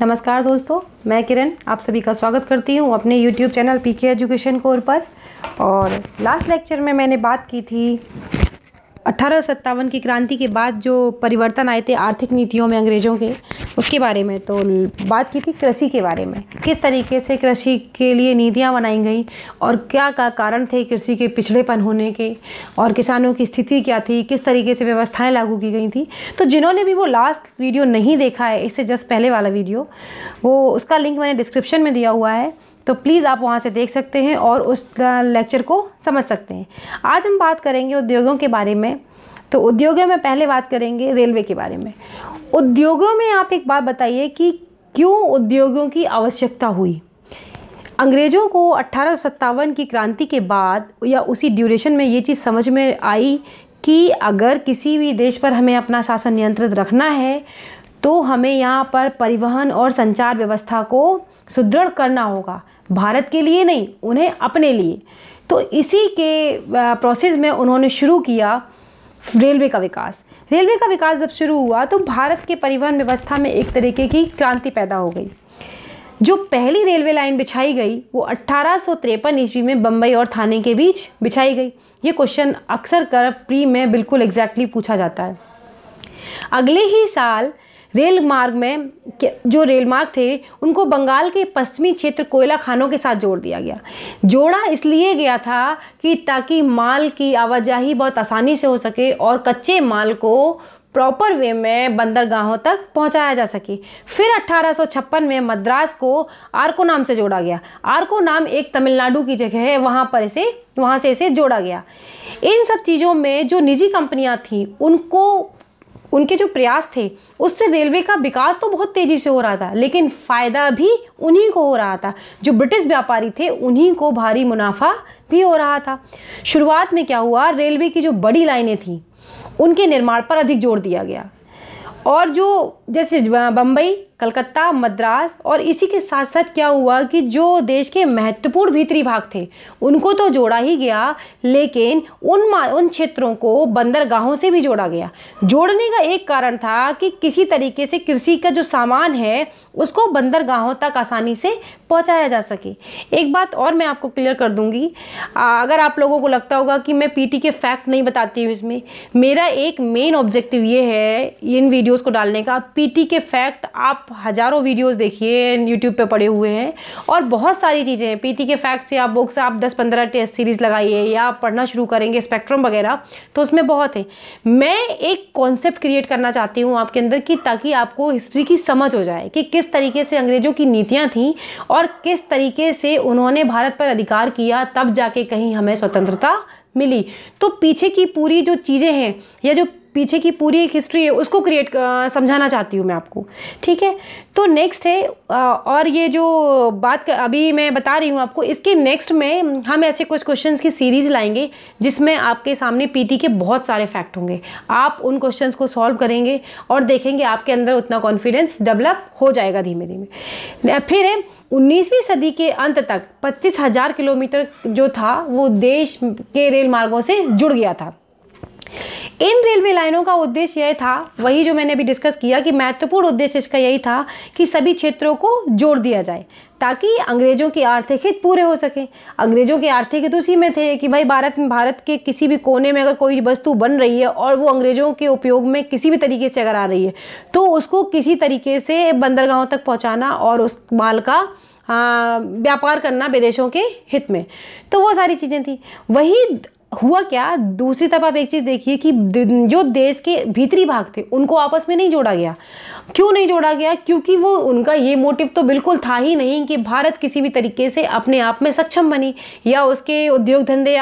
नमस्कार दोस्तों मैं किरण आप सभी का स्वागत करती हूँ अपने YouTube channel P K education core पर और लास्ट लेक्चर में मैंने बात की थी अट्ठारह की क्रांति के बाद जो परिवर्तन आए थे आर्थिक नीतियों में अंग्रेज़ों के उसके बारे में तो बात की थी कृषि के बारे में किस तरीके से कृषि के लिए नीतियाँ बनाई गई और क्या का कारण थे कृषि के पिछड़ेपन होने के और किसानों की स्थिति क्या थी किस तरीके से व्यवस्थाएं लागू की गई थी तो जिन्होंने भी वो लास्ट वीडियो नहीं देखा है इससे जस्ट पहले वाला वीडियो वो उसका लिंक मैंने डिस्क्रिप्शन में दिया हुआ है तो प्लीज़ आप वहाँ से देख सकते हैं और उस लेक्चर को समझ सकते हैं आज हम बात करेंगे उद्योगों के बारे में तो उद्योगों में पहले बात करेंगे रेलवे के बारे में उद्योगों में आप एक बात बताइए कि क्यों उद्योगों की आवश्यकता हुई अंग्रेज़ों को अट्ठारह की क्रांति के बाद या उसी ड्यूरेशन में ये चीज़ समझ में आई कि अगर किसी भी देश पर हमें अपना शासन नियंत्रित रखना है तो हमें यहाँ पर परिवहन और संचार व्यवस्था को सुदृढ़ करना होगा भारत के लिए नहीं उन्हें अपने लिए तो इसी के प्रोसेस में उन्होंने शुरू किया रेलवे का विकास रेलवे का विकास जब शुरू हुआ तो भारत के परिवहन व्यवस्था में एक तरीके की क्रांति पैदा हो गई जो पहली रेलवे लाइन बिछाई गई वो अट्ठारह ईस्वी में बम्बई और थाने के बीच बिछाई गई ये क्वेश्चन अक्सर कर प्री में बिल्कुल एग्जैक्टली पूछा जाता है अगले ही साल रेल मार्ग में जो रेल मार्ग थे उनको बंगाल के पश्चिमी क्षेत्र कोयला खानों के साथ जोड़ दिया गया जोड़ा इसलिए गया था कि ताकि माल की आवाजाही बहुत आसानी से हो सके और कच्चे माल को प्रॉपर वे में बंदरगाहों तक पहुंचाया जा सके फिर 1856 में मद्रास को आरको नाम से जोड़ा गया आरको नाम एक तमिलनाडु की जगह है वहाँ पर इसे वहाँ से इसे जोड़ा गया इन सब चीज़ों में जो निजी कंपनियाँ थीं उनको उनके जो प्रयास थे उससे रेलवे का विकास तो बहुत तेज़ी से हो रहा था लेकिन फ़ायदा भी उन्हीं को हो रहा था जो ब्रिटिश व्यापारी थे उन्हीं को भारी मुनाफा भी हो रहा था शुरुआत में क्या हुआ रेलवे की जो बड़ी लाइनें थीं उनके निर्माण पर अधिक जोर दिया गया और जो जैसे बम्बई कलकत्ता मद्रास और इसी के साथ साथ क्या हुआ कि जो देश के महत्वपूर्ण भीतरी भाग थे उनको तो जोड़ा ही गया लेकिन उन उन क्षेत्रों को बंदरगाहों से भी जोड़ा गया जोड़ने का एक कारण था कि किसी तरीके से कृषि का जो सामान है उसको बंदरगाहों तक आसानी से पहुंचाया जा सके एक बात और मैं आपको क्लियर कर दूंगी अगर आप लोगों को लगता होगा कि मैं पीटी के फैक्ट नहीं बताती हूँ इसमें मेरा एक मेन ऑब्जेक्टिव ये है इन वीडियोज़ को डालने का पीटी के फैक्ट आप हज़ारों वीडियोस देखिए यूट्यूब पे पड़े हुए हैं और बहुत सारी चीज़ें हैं पीटी के फैक्ट्स या बुक्स आप 10-15 टेस्ट सीरीज़ लगाइए या आप पढ़ना शुरू करेंगे स्पेक्ट्रम वगैरह तो उसमें बहुत है मैं एक कॉन्सेप्ट क्रिएट करना चाहती हूँ आपके अंदर कि ताकि आपको हिस्ट्री की समझ हो जाए कि किस तरीके से अंग्रेज़ों की नीतियाँ थीं और किस तरीके से उन्होंने भारत पर अधिकार किया तब जाके कहीं हमें स्वतंत्रता मिली तो पीछे की पूरी जो चीज़ें हैं या जो पीछे की पूरी एक हिस्ट्री है उसको क्रिएट समझाना चाहती हूँ मैं आपको ठीक है तो नेक्स्ट है और ये जो बात अभी मैं बता रही हूँ आपको इसके नेक्स्ट में हम ऐसे कुछ क्वेश्चन की सीरीज़ लाएंगे जिसमें आपके सामने पी के बहुत सारे फैक्ट होंगे आप उन क्वेश्चन को सॉल्व करेंगे और देखेंगे आपके अंदर उतना कॉन्फिडेंस डेवलप हो जाएगा धीमे धीमे फिर है उन्नीसवीं सदी के अंत तक पच्चीस हज़ार किलोमीटर जो था वो देश के रेल मार्गों से जुड़ गया था इन रेलवे लाइनों का उद्देश्य यह था वही जो मैंने अभी डिस्कस किया कि महत्वपूर्ण उद्देश्य इसका यही था कि सभी क्षेत्रों को जोड़ दिया जाए ताकि अंग्रेज़ों के आर्थिक हित पूरे हो सके अंग्रेज़ों के आर्थिक हित उसी में थे कि भाई भारत में भारत के किसी भी कोने में अगर कोई वस्तु बन रही है और वो अंग्रेज़ों के उपयोग में किसी भी तरीके से अगर आ रही है तो उसको किसी तरीके से बंदरगाहों तक पहुँचाना और उस माल का हाँ, व्यापार करना विदेशों के हित में तो वो सारी चीज़ें थी वही हुआ क्या दूसरी तरफ आप एक चीज़ देखिए कि जो देश के भीतरी भाग थे उनको आपस में नहीं जोड़ा गया क्यों नहीं जोड़ा गया क्योंकि वो उनका ये मोटिव तो बिल्कुल था ही नहीं कि भारत किसी भी तरीके से अपने आप में सक्षम बने या उसके उद्योग धंधे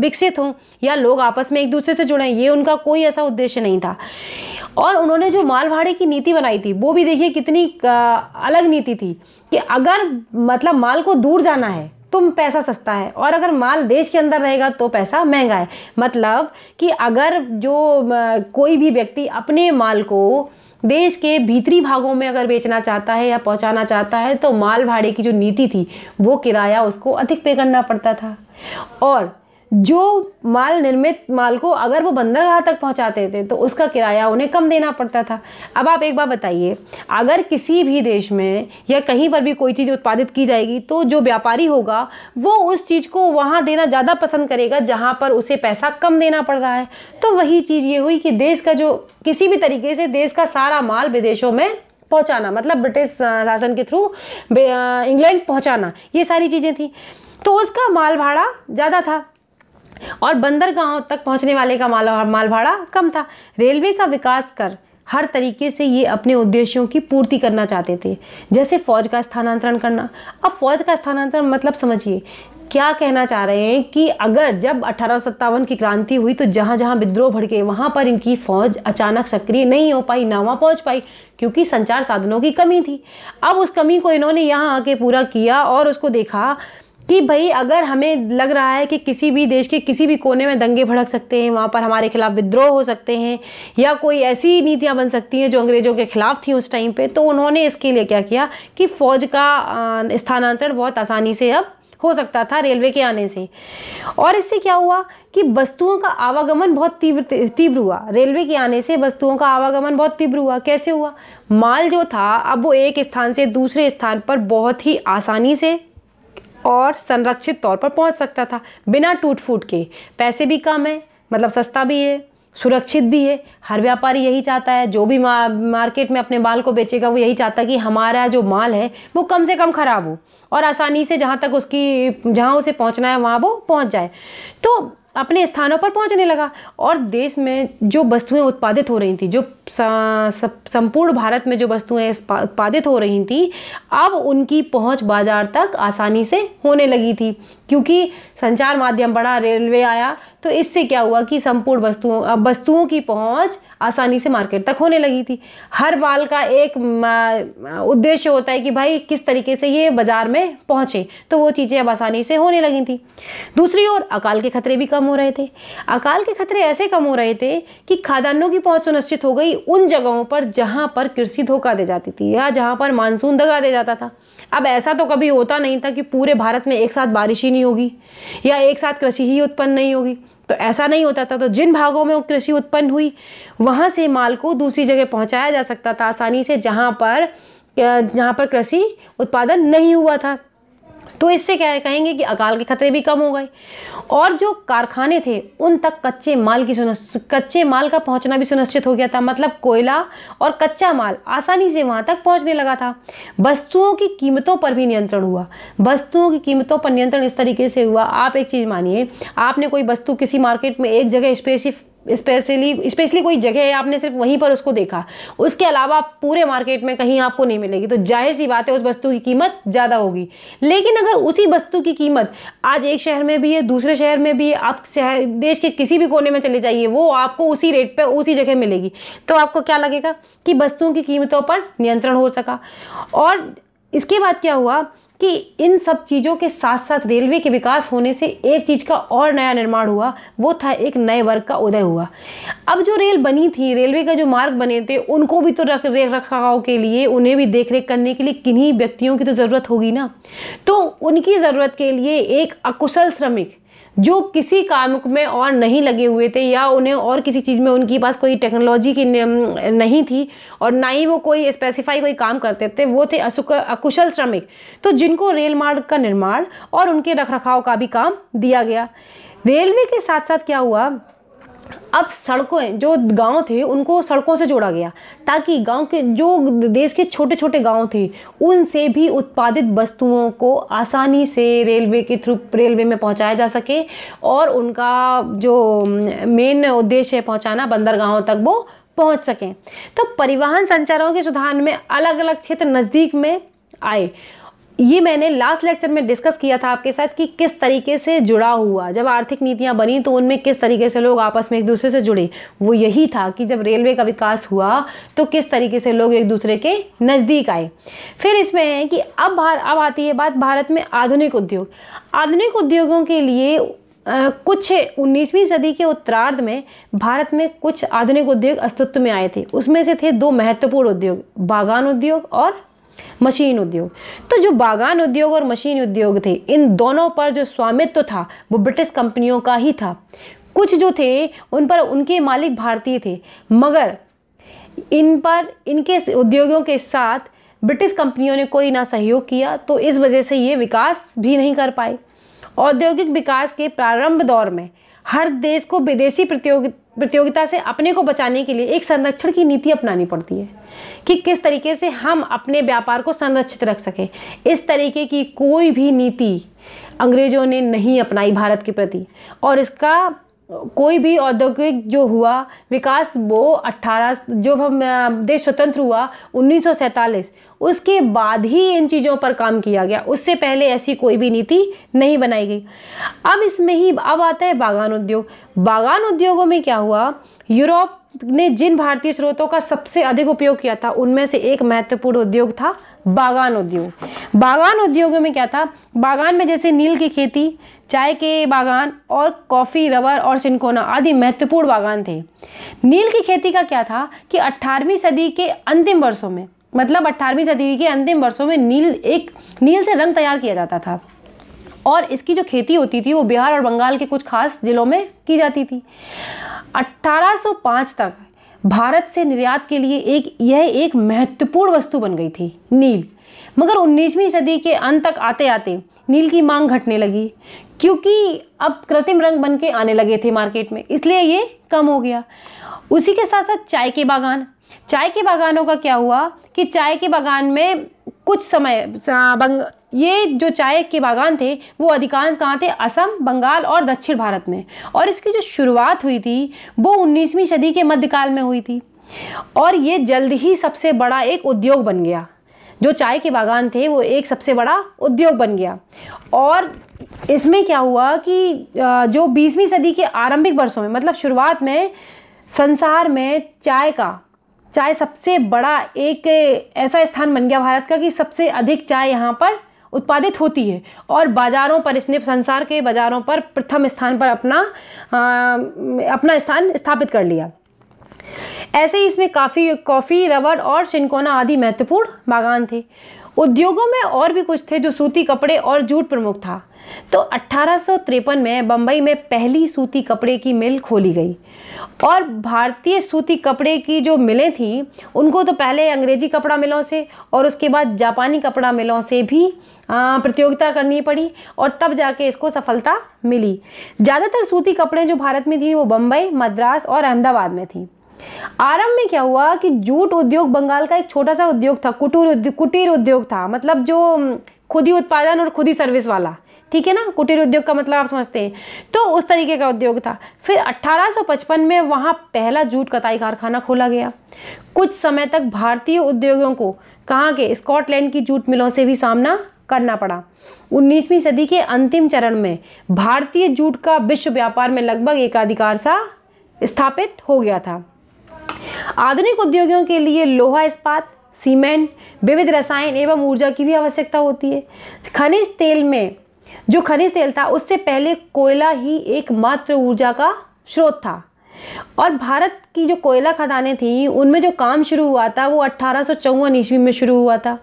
विकसित हों या लोग आपस में एक दूसरे से जुड़ें ये उनका कोई ऐसा उद्देश्य नहीं था और उन्होंने जो माल भाड़े की नीति बनाई थी वो भी देखिए कितनी अलग नीति थी कि अगर मतलब माल को दूर जाना है तो पैसा सस्ता है और अगर माल देश के अंदर रहेगा तो पैसा महंगा है मतलब कि अगर जो कोई भी व्यक्ति अपने माल को देश के भीतरी भागों में अगर बेचना चाहता है या पहुंचाना चाहता है तो माल भाड़े की जो नीति थी वो किराया उसको अधिक पे करना पड़ता था और जो माल निर्मित माल को अगर वो बंदरगाह तक पहुंचाते थे तो उसका किराया उन्हें कम देना पड़ता था अब आप एक बार बताइए अगर किसी भी देश में या कहीं पर भी कोई चीज़ उत्पादित की जाएगी तो जो व्यापारी होगा वो उस चीज़ को वहाँ देना ज़्यादा पसंद करेगा जहाँ पर उसे पैसा कम देना पड़ रहा है तो वही चीज़ ये हुई कि देश का जो किसी भी तरीके से देश का सारा माल विदेशों में पहुँचाना मतलब ब्रिटिश शासन के थ्रू इंग्लैंड पहुँचाना ये सारी चीज़ें थी तो उसका माल भाड़ा ज़्यादा था और बंदरगाहों तक पहुंचने वाले का माल माल भाड़ा कम था रेलवे का विकास कर हर तरीके से ये अपने उद्देश्यों की पूर्ति करना चाहते थे जैसे फ़ौज का स्थानांतरण करना अब फ़ौज का स्थानांतरण मतलब समझिए क्या कहना चाह रहे हैं कि अगर जब अठारह की क्रांति हुई तो जहाँ जहाँ विद्रोह भड़के वहाँ पर इनकी फौज अचानक सक्रिय नहीं हो पाई ना वहाँ पहुँच पाई क्योंकि संचार साधनों की कमी थी अब उस कमी को इन्होंने यहाँ आके पूरा किया और उसको देखा कि भाई अगर हमें लग रहा है कि किसी भी देश के किसी भी कोने में दंगे भड़क सकते हैं वहाँ पर हमारे खिलाफ विद्रोह हो सकते हैं या कोई ऐसी नीतियाँ बन सकती हैं जो अंग्रेज़ों के खिलाफ थी उस टाइम पे तो उन्होंने इसके लिए क्या किया कि फ़ौज का स्थानांतरण बहुत आसानी से अब हो सकता था रेलवे के आने से और इससे क्या हुआ कि वस्तुओं का आवागमन बहुत तीव्र तीव्र हुआ रेलवे के आने से वस्तुओं का आवागमन बहुत तीव्र हुआ कैसे हुआ माल जो था अब वो एक स्थान से दूसरे स्थान पर बहुत ही आसानी से और संरक्षित तौर पर पहुंच सकता था बिना टूट फूट के पैसे भी कम है मतलब सस्ता भी है सुरक्षित भी है हर व्यापारी यही चाहता है जो भी मार्केट में अपने माल को बेचेगा वो यही चाहता है कि हमारा जो माल है वो कम से कम ख़राब हो और आसानी से जहाँ तक उसकी जहाँ उसे पहुँचना है वहाँ वो पहुँच जाए तो अपने स्थानों पर पहुंचने लगा और देश में जो वस्तुएं उत्पादित हो रही थी जो संपूर्ण भारत में जो वस्तुएं उत्पादित हो रही थी अब उनकी पहुंच बाज़ार तक आसानी से होने लगी थी क्योंकि संचार माध्यम बड़ा रेलवे आया तो इससे क्या हुआ कि संपूर्ण वस्तुओं वस्तुओं की पहुंच आसानी से मार्केट तक होने लगी थी हर बाल का एक उद्देश्य होता है कि भाई किस तरीके से ये बाज़ार में पहुंचे तो वो चीज़ें अब आसानी से होने लगी थी दूसरी ओर अकाल के खतरे भी कम हो रहे थे अकाल के खतरे ऐसे कम हो रहे थे कि खाद्यान्नों की पहुँच सुनिश्चित हो गई उन जगहों पर जहाँ पर कृषि धोखा दे जाती थी या जहाँ पर मानसून दगा दे जाता था अब ऐसा तो कभी होता नहीं था कि पूरे भारत में एक साथ बारिश ही नहीं नहीं होगी या एक साथ कृषि ही उत्पन्न नहीं होगी तो ऐसा नहीं होता था तो जिन भागों में कृषि उत्पन्न हुई वहाँ से माल को दूसरी जगह पहुँचाया जा सकता था आसानी से जहाँ पर जहाँ पर कृषि उत्पादन नहीं हुआ था तो इससे क्या कहेंगे कि अकाल के खतरे भी कम हो गए और जो कारखाने थे उन तक कच्चे माल की कच्चे माल का पहुंचना भी सुनिश्चित हो गया था मतलब कोयला और कच्चा माल आसानी से वहां तक पहुंचने लगा था वस्तुओं की कीमतों पर भी नियंत्रण हुआ वस्तुओं की कीमतों पर नियंत्रण इस तरीके से हुआ आप एक चीज़ मानिए आपने कोई वस्तु किसी मार्केट में एक जगह स्पेसिफिक स्पेशली स्पेशली कोई जगह है आपने सिर्फ वहीं पर उसको देखा उसके अलावा आप पूरे मार्केट में कहीं आपको नहीं मिलेगी तो जाहिर सी बात है उस वस्तु की कीमत ज़्यादा होगी लेकिन अगर उसी वस्तु की कीमत आज एक शहर में भी है दूसरे शहर में भी है आप शहर देश के किसी भी कोने में चले जाइए वो आपको उसी रेट पर उसी जगह मिलेगी तो आपको क्या लगेगा कि वस्तुओं की कीमतों पर नियंत्रण हो सका और इसके बाद क्या हुआ कि इन सब चीज़ों के साथ साथ रेलवे के विकास होने से एक चीज़ का और नया निर्माण हुआ वो था एक नए वर्ग का उदय हुआ अब जो रेल बनी थी रेलवे का जो मार्ग बने थे उनको भी तो रख रेख रखाव के लिए उन्हें भी देख रेख करने के लिए किन्हीं व्यक्तियों की तो ज़रूरत होगी ना तो उनकी ज़रूरत के लिए एक अकुशल श्रमिक जो किसी काम में और नहीं लगे हुए थे या उन्हें और किसी चीज़ में उनके पास कोई टेक्नोलॉजी की नहीं थी और ना ही वो कोई स्पेसिफाई कोई काम करते थे वो थे अकुशल श्रमिक तो जिनको रेल मार्ग का निर्माण और उनके रखरखाव का भी काम दिया गया रेलवे के साथ साथ क्या हुआ अब सड़कों जो गांव थे उनको सड़कों से जोड़ा गया ताकि गांव के जो देश के छोटे छोटे गांव थे उनसे भी उत्पादित वस्तुओं को आसानी से रेलवे के थ्रू रेलवे में पहुंचाया जा सके और उनका जो मेन उद्देश्य है पहुंचाना बंदरगाहों तक वो पहुंच सकें तो परिवहन संचारों के सुधार में अलग अलग क्षेत्र नज़दीक में आए ये मैंने लास्ट लेक्चर में डिस्कस किया था आपके साथ कि किस तरीके से जुड़ा हुआ जब आर्थिक नीतियाँ बनी तो उनमें किस तरीके से लोग आपस में एक दूसरे से जुड़े वो यही था कि जब रेलवे का विकास हुआ तो किस तरीके से लोग एक दूसरे के नज़दीक आए फिर इसमें है कि अब भार, अब आती है बात भारत में आधुनिक उद्योग आधुनिक उद्योगों के लिए आ, कुछ उन्नीसवीं सदी के उत्तरार्ध में भारत में कुछ आधुनिक उद्योग अस्तित्व में आए थे उसमें से थे दो महत्वपूर्ण उद्योग बागान उद्योग और मशीन उद्योग तो जो बागान उद्योग और मशीन उद्योग थे इन दोनों पर जो स्वामित्व था वो ब्रिटिश कंपनियों का ही था कुछ जो थे उन पर उनके मालिक भारतीय थे मगर इन पर इनके उद्योगों के साथ ब्रिटिश कंपनियों ने कोई ना सहयोग किया तो इस वजह से ये विकास भी नहीं कर पाए औद्योगिक विकास के प्रारंभ दौर में हर देश को विदेशी प्रतियोगिता प्रतियोगिता से अपने को बचाने के लिए एक संरक्षण की नीति अपनानी पड़ती है कि किस तरीके से हम अपने व्यापार को संरक्षित रख सकें इस तरीके की कोई भी नीति अंग्रेज़ों ने नहीं अपनाई भारत के प्रति और इसका कोई भी औद्योगिक जो हुआ विकास वो 18 जो हम देश स्वतंत्र हुआ उन्नीस उसके बाद ही इन चीज़ों पर काम किया गया उससे पहले ऐसी कोई भी नीति नहीं बनाई गई अब इसमें ही अब आता है बागान उद्योग बागान उद्योगों में क्या हुआ यूरोप ने जिन भारतीय स्रोतों का सबसे अधिक उपयोग किया था उनमें से एक महत्वपूर्ण उद्योग था बागान उद्योग बागान उद्योगों में क्या था बागान में जैसे नील की खेती चाय के बागान और कॉफ़ी रबर और सिंकोना आदि महत्वपूर्ण बागान थे नील की खेती का क्या था कि 18वीं सदी के अंतिम वर्षों में मतलब 18वीं सदी के अंतिम वर्षों में नील एक नील से रंग तैयार किया जाता था और इसकी जो खेती होती थी वो बिहार और बंगाल के कुछ खास ज़िलों में की जाती थी 1805 तक भारत से निर्यात के लिए एक यह एक महत्वपूर्ण वस्तु बन गई थी नील मगर 19वीं सदी के अंत तक आते आते नील की मांग घटने लगी क्योंकि अब कृत्रिम रंग बन के आने लगे थे मार्केट में इसलिए ये कम हो गया उसी के साथ साथ चाय के बागान चाय के बागानों का क्या हुआ कि चाय के बागान में कुछ समय बंग ये जो चाय के बागान थे वो अधिकांश कहाँ थे असम बंगाल और दक्षिण भारत में और इसकी जो शुरुआत हुई थी वो 19वीं सदी के मध्यकाल में हुई थी और ये जल्द ही सबसे बड़ा एक उद्योग बन गया जो चाय के बागान थे वो एक सबसे बड़ा उद्योग बन गया और इसमें क्या हुआ कि जो बीसवीं सदी के आरंभिक वर्षों में मतलब शुरुआत में संसार में चाय का चाय सबसे बड़ा एक ऐसा स्थान बन गया भारत का कि सबसे अधिक चाय यहाँ पर उत्पादित होती है और बाज़ारों पर इसने संसार के बाज़ारों पर प्रथम स्थान पर अपना आ, अपना स्थान स्थापित कर लिया ऐसे ही इसमें काफ़ी कॉफ़ी रबड़ और चिनकोना आदि महत्वपूर्ण बागान थे उद्योगों में और भी कुछ थे जो सूती कपड़े और जूट प्रमुख था तो अट्ठारह में बम्बई में पहली सूती कपड़े की मिल खोली गई और भारतीय सूती कपड़े की जो मिलें थीं उनको तो पहले अंग्रेजी कपड़ा मिलों से और उसके बाद जापानी कपड़ा मिलों से भी प्रतियोगिता करनी पड़ी और तब जाके इसको सफलता मिली ज़्यादातर सूती कपड़े जो भारत में थी वो बम्बई मद्रास और अहमदाबाद में थी आरंभ में क्या हुआ कि जूट उद्योग बंगाल का एक छोटा सा उद्योग था कुटीर उद्योग कुटीर उद्योग था मतलब जो खुद ही उत्पादन और खुद ही सर्विस वाला ठीक है ना कुटीर उद्योग का मतलब आप समझते हैं तो उस तरीके का उद्योग था फिर 1855 में वहाँ पहला जूट कताई कारखाना खोला गया कुछ समय तक भारतीय उद्योगों को कहाँ के स्कॉटलैंड की जूट मिलों से भी सामना करना पड़ा 19वीं सदी के अंतिम चरण में भारतीय जूट का विश्व व्यापार में लगभग एकाधिकार सा स्थापित हो गया था आधुनिक उद्योगों के लिए लोहा इस्पात सीमेंट विविध रसायन एवं ऊर्जा की भी आवश्यकता होती है खनिज तेल में जो खनिज तेल था उससे पहले कोयला ही एकमात्र ऊर्जा का स्रोत था और भारत की जो कोयला खदानें थी उनमें जो काम शुरू हुआ था वो अट्ठारह ईस्वी में शुरू हुआ था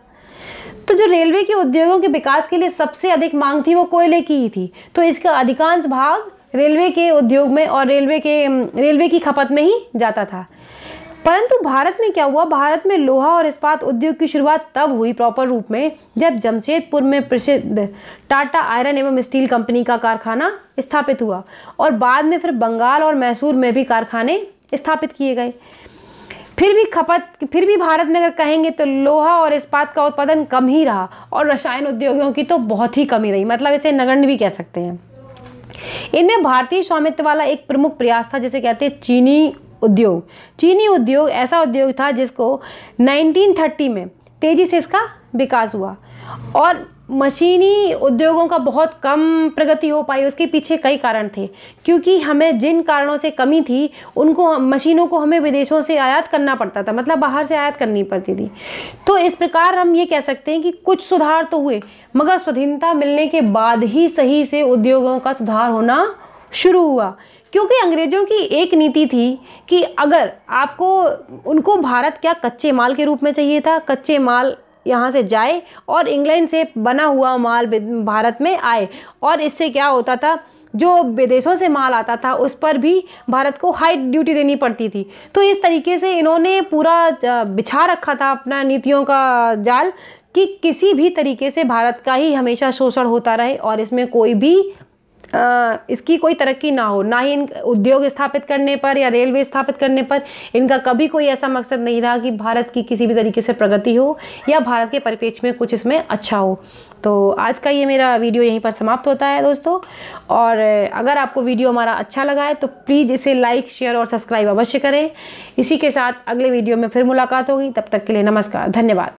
तो जो रेलवे के उद्योगों के विकास के लिए सबसे अधिक मांग थी वो कोयले की ही थी तो इसका अधिकांश भाग रेलवे के उद्योग में और रेलवे के रेलवे की खपत में ही जाता था परंतु भारत में क्या हुआ भारत में लोहा और इस्पात उद्योग की शुरुआत तब हुई प्रॉपर रूप में जब जमशेदपुर में प्रसिद्ध टाटा आयरन एवं स्टील कंपनी का कारखाना स्थापित हुआ और बाद में फिर बंगाल और मैसूर में भी कारखाने स्थापित किए गए फिर भी खपत फिर भी भारत में अगर कहेंगे तो लोहा और इस्पात का उत्पादन कम ही रहा और रसायन उद्योगों की तो बहुत ही कमी रही मतलब इसे नगण्य भी कह सकते हैं इनमें भारतीय स्वामित्व वाला एक प्रमुख प्रयास था जिसे कहते हैं चीनी उद्योग चीनी उद्योग ऐसा उद्योग था जिसको 1930 में तेज़ी से इसका विकास हुआ और मशीनी उद्योगों का बहुत कम प्रगति हो पाई उसके पीछे कई कारण थे क्योंकि हमें जिन कारणों से कमी थी उनको मशीनों को हमें विदेशों से आयात करना पड़ता था मतलब बाहर से आयात करनी पड़ती थी तो इस प्रकार हम ये कह सकते हैं कि कुछ सुधार तो हुए मगर स्वाधीनता मिलने के बाद ही सही से उद्योगों का सुधार होना शुरू हुआ क्योंकि अंग्रेज़ों की एक नीति थी कि अगर आपको उनको भारत क्या कच्चे माल के रूप में चाहिए था कच्चे माल यहाँ से जाए और इंग्लैंड से बना हुआ माल भारत में आए और इससे क्या होता था जो विदेशों से माल आता था उस पर भी भारत को हाई ड्यूटी देनी पड़ती थी तो इस तरीके से इन्होंने पूरा बिछा रखा था अपना नीतियों का जाल कि किसी भी तरीके से भारत का ही हमेशा शोषण होता रहे और इसमें कोई भी इसकी कोई तरक्की ना हो ना ही इन उद्योग स्थापित करने पर या रेलवे स्थापित करने पर इनका कभी कोई ऐसा मकसद नहीं रहा कि भारत की किसी भी तरीके से प्रगति हो या भारत के परिप्रेक्ष्य में कुछ इसमें अच्छा हो तो आज का ये मेरा वीडियो यहीं पर समाप्त होता है दोस्तों और अगर आपको वीडियो हमारा अच्छा लगा है तो प्लीज़ इसे लाइक शेयर और सब्सक्राइब अवश्य करें इसी के साथ अगले वीडियो में फिर मुलाकात होगी तब तक के लिए नमस्कार धन्यवाद